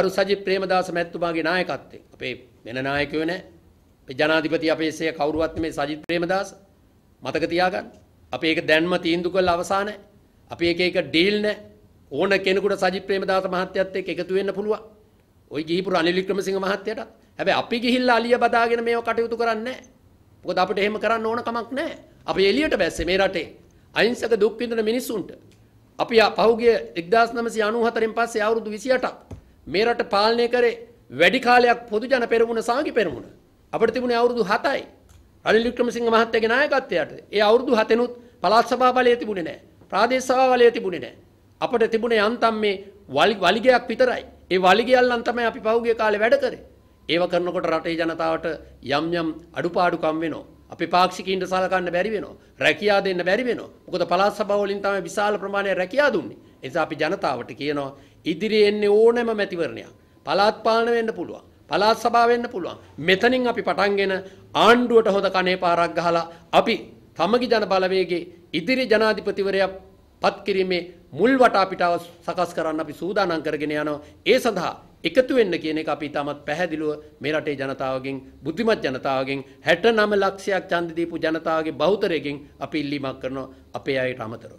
ගරු සජි ප්‍රේමදාස මැතිතුමාගේ නායකත්වයෙන් අපේ වෙන නායකයෝ නැහැ. අපේ ජනාධිපති අපේ සේ කවුරුවත් මේ සජිත් ප්‍රේමදාස මතක තියාගන්න. අපි ඒක දැන්ම තීන්දුව කළ අවසාන අපි එක එක ඩීල් නැහැ. ඕන කෙනෙකුට සජිත් ප්‍රේමදාස මහත්තයත් එක්ක එකතු වෙන්න පුළුවන්. ওই ගිහිපුර අනිල් වික්‍රමසිංහ මහත්තයාට. හැබැයි අපි ගිහිල්ලා අලිය බදාගෙන මේව කටයුතු කරන්නේ නැහැ. මොකද අපිට එහෙම කරන්න ඕන කමක් නැහැ. අපි එළියට බැස්සේ මේ රටේ අහිංසක දුක් විඳින මිනිසුන්ට අපි පහුගිය 1994 න් පස්සේ අවුරුදු 28ක් මේ රට පාලනය කරේ වැඩි කාලයක් පොදු ජන පෙරමුණ සාංගි පෙරමුණ. අපිට තිබුණේ අවුරුදු 7යි. අනිල් වික්‍රමසිංහ මහත්තයාගේ නායකත්වයට. ඒ අවුරුදු 7නුත් පළාත් සභා බලය තිබුණේ නැහැ. ප්‍රාදේශ සභා බලය තිබුණේ නැහැ. අපිට තිබුණේ යන්තම් මේ වලිගයක් විතරයි. ඒ වලිගයල්ලන් තමයි අපි පහුගිය කාලේ වැඩ කරේ. ඒව කරනකොට රටේ ජනතාවට යම් යම් අඩුපාඩුකම් වෙනවා. අපි පාක්ෂිකීන්ට සලකන්න බැරි වෙනවා. රැකියා දෙන්න බැරි වෙනවා. මොකද පළාත් සභාව වලින් තමයි විශාල ප්‍රමාණයක් රැකියා දුන්නේ. ඒ නිසා අපි ජනතාවට කියනවා ඉදිරියෙන් එන්නේ ඕනෑම මැතිවරණයක්. පළාත් පාලන වෙන්න පුළුවන්. පළාත් සභාව වෙන්න පුළුවන්. මෙතනින් අපි පටන්ගෙන ආණ්ඩුවට හොඳ කනේ පාරක් ගහලා අපි තමගි ජන බලවේගේ ඉදිරි ජනාධිපතිවරයා පත් කිරීමේ මුල් වටා පිටාව සකස් කරන්න අපි සූදානම් කරගෙන යනවා. ඒ සඳහා එකතු වෙන්න කියන එක අපි තාමත් පැහැදිලිව මේ රටේ ජනතාවගෙන් බුද්ධිමත් ජනතාවගෙන් 69 ලක්ෂයක් ඡන්ද දීපු ජනතාවගේ බහුතරයෙන් අපි ඉල්ලීමක් කරනවා අපේ අයට අමතරව.